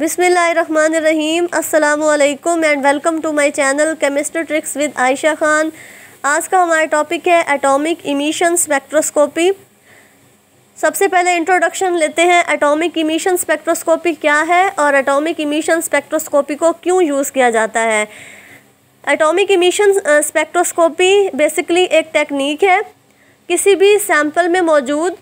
बिसमीम् अल्लाम and welcome to my channel chemistry tricks with Ayesha Khan आज का हमारा टॉपिक है एटॉमिक इमिशन स्पेक्ट्रोस्कोपी सबसे पहले इंट्रोडक्शन लेते हैं एटॉमिक इमीशन स्पेक्ट्रोस्कोपी क्या है और एटॉमिक इमिशन स्पेक्ट्रोस्कोपी को क्यों यूज़ किया जाता है एटॉमिक इमिशन स्पेक्ट्रोस्कोपी बेसिकली एक टेक्निक है किसी भी सैम्पल में मौजूद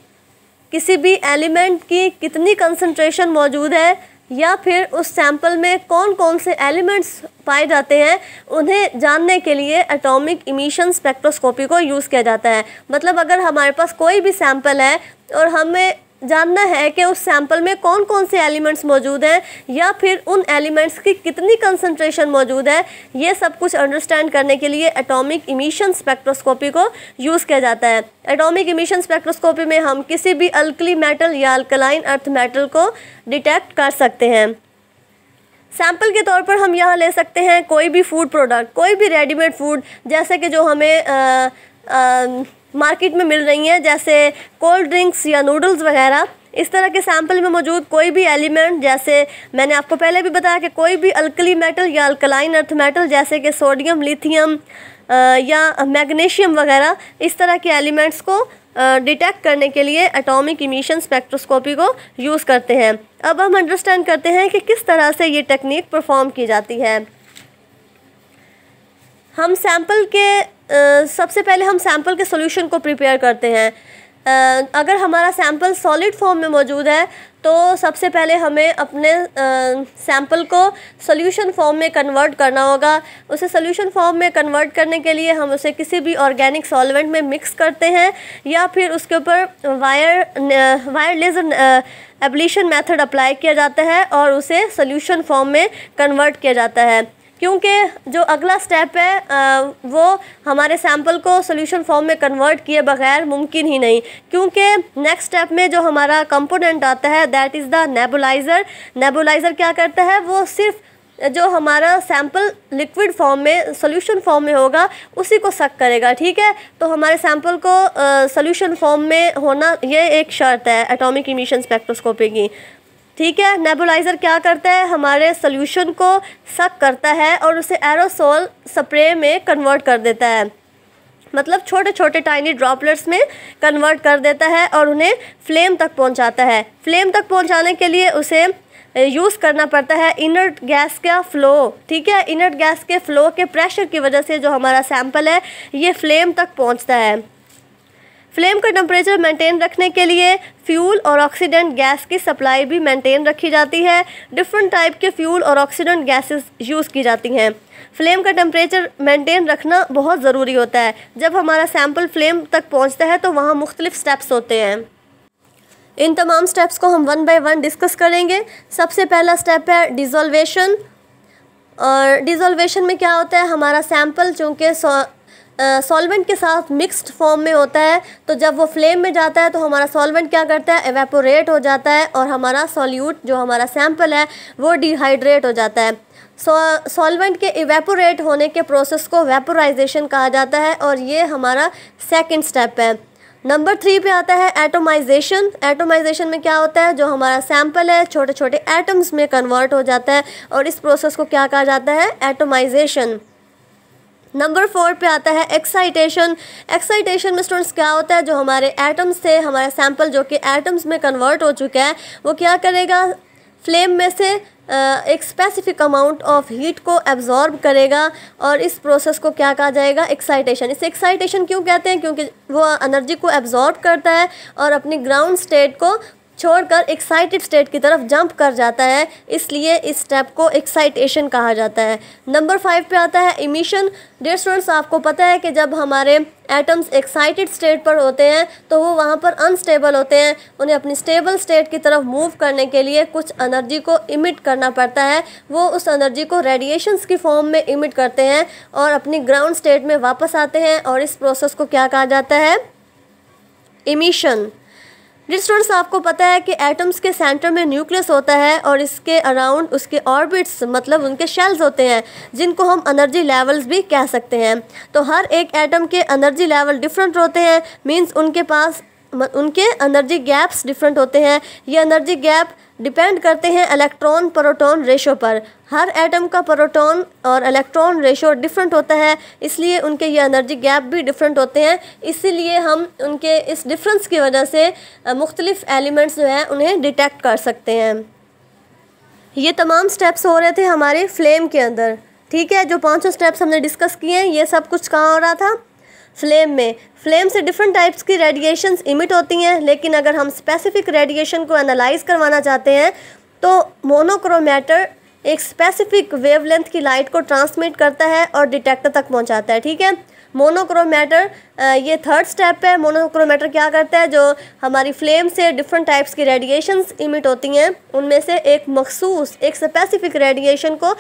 किसी भी एलिमेंट की कितनी कंसनट्रेशन मौजूद है या फिर उस सैंपल में कौन कौन से एलिमेंट्स पाए जाते हैं उन्हें जानने के लिए एटॉमिक इमीशन स्पेक्ट्रोस्कोपी को यूज़ किया जाता है मतलब अगर हमारे पास कोई भी सैंपल है और हमें जानना है कि उस सैंपल में कौन कौन से एलिमेंट्स मौजूद हैं या फिर उन एलिमेंट्स की कितनी कंसंट्रेशन मौजूद है ये सब कुछ अंडरस्टैंड करने के लिए एटॉमिक इमीशन स्पेक्ट्रोस्कोपी को यूज़ किया जाता है एटॉमिक इमीशन स्पेक्ट्रोस्कोपी में हम किसी भी अल्कली मेटल या अल्कलाइन अर्थ मेटल को डिटेक्ट कर सकते हैं सैम्पल के तौर पर हम यहाँ ले सकते हैं कोई भी फूड प्रोडक्ट कोई भी रेडीमेड फूड जैसे कि जो हमें आ, आ, मार्केट में मिल रही हैं जैसे कोल्ड ड्रिंक्स या नूडल्स वगैरह इस तरह के सैंपल में मौजूद कोई भी एलिमेंट जैसे मैंने आपको पहले भी बताया कि कोई भी अल्कली मेटल या अल्कलाइन अर्थ मेटल जैसे कि सोडियम लिथियम या मैग्नीशियम वगैरह इस तरह के एलिमेंट्स को डिटेक्ट करने के लिए एटॉमिक इमिशन स्पेक्ट्रोस्कोपी को यूज़ करते हैं अब हम अंडरस्टैंड करते हैं कि किस तरह से ये टेक्निक परफॉर्म की जाती है हम सैंपल के सबसे पहले हम सैम्पल के सोल्यूशन को प्रिपेयर करते हैं अगर हमारा सैम्पल सॉलिड फॉर्म में मौजूद है तो सबसे पहले हमें अपने सैम्पल को सोल्यूशन फॉर्म में कन्वर्ट करना होगा उसे सोल्यूशन फॉर्म में कन्वर्ट करने के लिए हम उसे किसी भी ऑर्गेनिक सॉल्वेंट में मिक्स करते हैं या फिर उसके ऊपर wire wireless ablation method apply किया जाता है और उसे सॉल्यूशन फॉर्म में कन्वर्ट किया जाता है क्योंकि जो अगला स्टेप है आ, वो हमारे सैम्पल को सोल्यूशन फॉर्म में कन्वर्ट किए बगैर मुमकिन ही नहीं क्योंकि नेक्स्ट स्टेप में जो हमारा कंपोनेंट आता है that is the nebuliser nebuliser क्या करता है वो सिर्फ जो हमारा सैंपल लिक्विड फॉर्म में सोल्यूशन फॉर्म में होगा उसी को सक करेगा ठीक है तो हमारे सैंपल को सोल्यूशन फॉर्म में होना ये एक शर्त है एटॉमिक इमिशन स्पेक्ट्रोस्कोपी की ठीक है नेबुलाइज़र क्या करता है हमारे सोल्यूशन को सक करता है और उसे एरोसोल स्प्रे में कन्वर्ट कर देता है मतलब छोटे छोटे टाइनी ड्रॉपलेट्स में कन्वर्ट कर देता है और उन्हें फ्लेम तक पहुंचाता है फ्लेम तक पहुंचाने के लिए उसे यूज़ करना पड़ता है इनर्ट गैस का फ्लो ठीक है इनर्ट गैस के फ्लो के प्रेशर की वजह से जो हमारा सैंपल है ये फ्लेम तक पहुंचता है फ्लेम का टेम्परेचर मेंटेन रखने के लिए फ्यूल और ऑक्सीडेंट गैस की सप्लाई भी मेंटेन रखी जाती है डिफरेंट टाइप के फ्यूल और ऑक्सीडेंट गैसेस यूज़ की जाती हैं फ्लेम का टेम्परेचर मेंटेन रखना बहुत ज़रूरी होता है जब हमारा सैम्पल फ्लेम तक पहुंचता है तो वहाँ मुख्तलिफ स्टेप्स होते हैं इन तमाम स्टेप्स को हम वन बाई वन डिस्कस करेंगे सबसे पहला स्टेप है डिजोल्वेशन और डिजोल्वेशन में क्या होता है हमारा सैम्पल चूँकि सॉल्वेंट के साथ मिक्स्ड फॉर्म में होता है तो जब वो फ्लेम में जाता है तो हमारा सॉल्वेंट क्या करता है एवेपोरेट हो जाता है और हमारा सॉल्यूट जो हमारा सैम्पल है वो डिहाइड्रेट हो जाता है सॉल्वेंट के इवेपोरेट होने के प्रोसेस को वेपोराइजेशन कहा जाता है और ये हमारा सेकंड स्टेप है नंबर थ्री पे आता है एटोमाइजेशन एटोमाइजेशन में क्या होता है जो हमारा सैंपल है छोटे छोटे एटम्स में कन्वर्ट हो जाता है और इस प्रोसेस को क्या कहा जाता है एटोमाइजेशन नंबर फोर पे आता है एक्साइटेशन एक्साइटेशन में स्टूडेंट्स क्या होता है जो हमारे एटम्स थे हमारा सैंपल जो कि एटम्स में कन्वर्ट हो चुका है वो क्या करेगा फ्लेम में से एक स्पेसिफिक अमाउंट ऑफ हीट को एब्जॉर्ब करेगा और इस प्रोसेस को क्या कहा जाएगा एक्साइटेशन इसे एक्साइटेशन क्यों कहते हैं क्योंकि वो एनर्जी को एब्जॉर्ब करता है और अपनी ग्राउंड स्टेट को छोड़कर एक्साइटेड स्टेट की तरफ जंप कर जाता है इसलिए इस स्टेप को एक्साइटेशन कहा जाता है नंबर फाइव पे आता है इमिशन डेयर स्टूडेंट्स आपको पता है कि जब हमारे एटम्स एक्साइटेड स्टेट पर होते हैं तो वो वहाँ पर अनस्टेबल होते हैं उन्हें अपनी स्टेबल स्टेट की तरफ मूव करने के लिए कुछ एनर्जी को इमिट करना पड़ता है वो उस एनर्जी को रेडिएशंस की फॉर्म में इमिट करते हैं और अपनी ग्राउंड स्टेट में वापस आते हैं और इस प्रोसेस को क्या कहा जाता है इमिशन स्टूडेंट्स आपको पता है कि एटम्स के सेंटर में न्यूक्लियस होता है और इसके अराउंड उसके ऑर्बिट्स मतलब उनके शेल्स होते हैं जिनको हम एनर्जी लेवल्स भी कह सकते हैं तो हर एक एटम के एनर्जी लेवल डिफरेंट होते हैं मींस उनके पास उनके एनर्जी गैप्स डिफरेंट होते हैं ये एनर्जी गैप डिपेंड करते हैं इलेक्ट्रॉन प्रोटॉन रेशो पर हर एटम का प्रोटॉन और इलेक्ट्रॉन रेशो डिफरेंट होता है इसलिए उनके ये एनर्जी गैप भी डिफरेंट होते हैं इसीलिए हम उनके इस डिफरेंस की वजह से मुख्तलिफ़ एलिमेंट्स जो हैं उन्हें डिटेक्ट कर सकते हैं ये तमाम स्टेप्स हो रहे थे हमारे फ्लेम के अंदर ठीक है जो पाँचों स्टेप्स हमने डिस्कस किए हैं ये सब कुछ कहाँ हो रहा था फ्लेम में फ्लेम से डिफरेंट टाइप्स की रेडिएशंस इमिट होती हैं लेकिन अगर हम स्पेसिफिक रेडिएशन को एनालाइज करवाना चाहते हैं तो मोनोक्रोमेटर एक स्पेसिफिक वेवलेंथ की लाइट को ट्रांसमिट करता है और डिटेक्टर तक पहुंचाता है ठीक है मोनोक्रोमेटर ये थर्ड स्टेप है मोनोक्रोमेटर क्या करता है जो हमारी फ्लेम से डिफरेंट टाइप्स की रेडिएशंस इमिट होती हैं उनमें से एक मखसूस एक स्पेसिफिक रेडिएशन को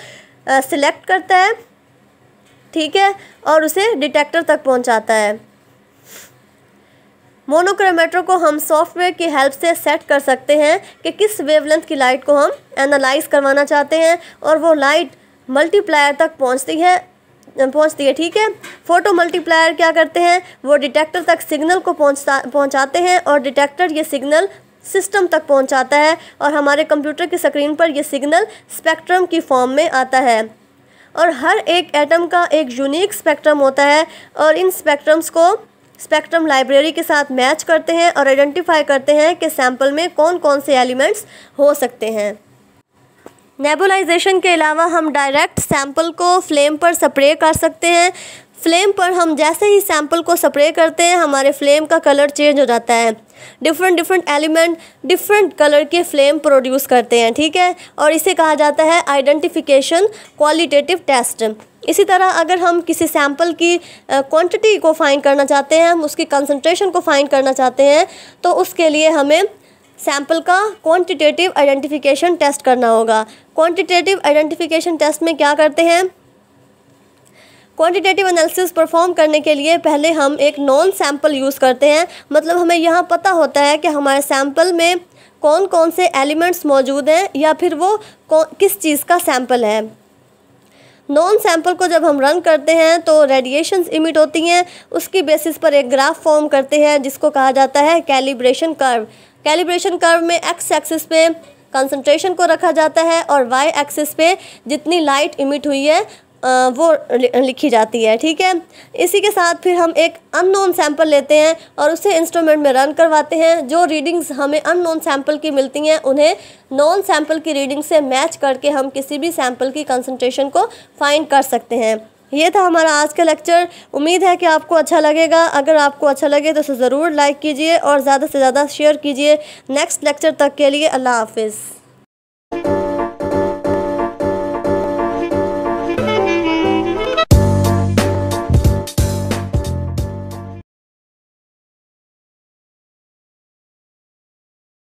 सिलेक्ट करता है ठीक है और उसे डिटेक्टर तक पहुंचाता है मोनोक्रोमेटर को हम सॉफ्टवेयर की हेल्प से सेट कर सकते हैं कि किस वेवलेंथ की लाइट को हम एनालाइज करवाना चाहते हैं और वो लाइट मल्टीप्लायर तक पहुंचती है पहुंचती है ठीक है फोटो मल्टीप्लायर क्या करते हैं वो डिटेक्टर तक सिग्नल को पहुंचता पहुंचाते हैं और डिटेक्टर ये सिग्नल सिस्टम तक पहुंचाता है और हमारे कंप्यूटर की स्क्रीन पर यह सिग्नल स्पेक्ट्रम की फॉर्म में आता है और हर एक एटम का एक यूनिक स्पेक्ट्रम होता है और इन स्पेक्ट्रम्स को स्पेक्ट्रम लाइब्रेरी के साथ मैच करते हैं और आइडेंटिफाई करते हैं कि सैंपल में कौन कौन से एलिमेंट्स हो सकते हैं नेबुलाइजेशन के अलावा हम डायरेक्ट सैंपल को फ्लेम पर स्प्रे कर सकते हैं फ्लेम पर हम जैसे ही सैंपल को स्प्रे करते हैं हमारे फ्लेम का कलर चेंज हो जाता है different different element different colour के फ्लेम प्रोड्यूस करते हैं ठीक है और इसे कहा जाता है आइडेंटिफिकेशन क्वालिटेटिव टेस्ट इसी तरह अगर हम किसी सैंपल की क्वांटिटी को फाइंड करना चाहते हैं हम उसकी कंसंट्रेशन को फाइंड करना चाहते हैं तो उसके लिए हमें सैंपल का क्वांटिटेटिव आइडेंटिफिकेशन टेस्ट करना होगा क्वांटिटेटिव आइडेंटिफिकेशन टेस्ट में क्या करते हैं क्वांटिटेटिव एनालिसिस परफॉर्म करने के लिए पहले हम एक नॉन सैम्पल यूज़ करते हैं मतलब हमें यहाँ पता होता है कि हमारे सैम्पल में कौन कौन से एलिमेंट्स मौजूद हैं या फिर वो किस चीज़ का सैम्पल है नॉन सैम्पल को जब हम रन करते हैं तो रेडिएशन इमिट होती हैं उसकी बेसिस पर एक ग्राफ फॉर्म करते हैं जिसको कहा जाता है कैलिब्रेशन कर्व कैलिब्रेशन कर्व में एक्स एक्सिस पे कंसंट्रेशन को रखा जाता है और वाई एक्सिस पे जितनी लाइट इमिट हुई है वो लिखी जाती है ठीक है इसी के साथ फिर हम एक अननोन सैम्पल लेते हैं और उसे इंस्ट्रूमेंट में रन करवाते हैं जो रीडिंग्स हमें अननोन सैम्पल की मिलती हैं उन्हें नॉन सैम्पल की रीडिंग से मैच करके हम किसी भी सैंपल की कंसनट्रेशन को फाइंड कर सकते हैं ये था हमारा आज का लेक्चर उम्मीद है कि आपको अच्छा लगेगा अगर आपको अच्छा लगे तो उसे ज़रूर लाइक कीजिए और ज़्यादा से ज़्यादा शेयर कीजिए नेक्स्ट लेक्चर तक के लिए अल्लाह हाफिज़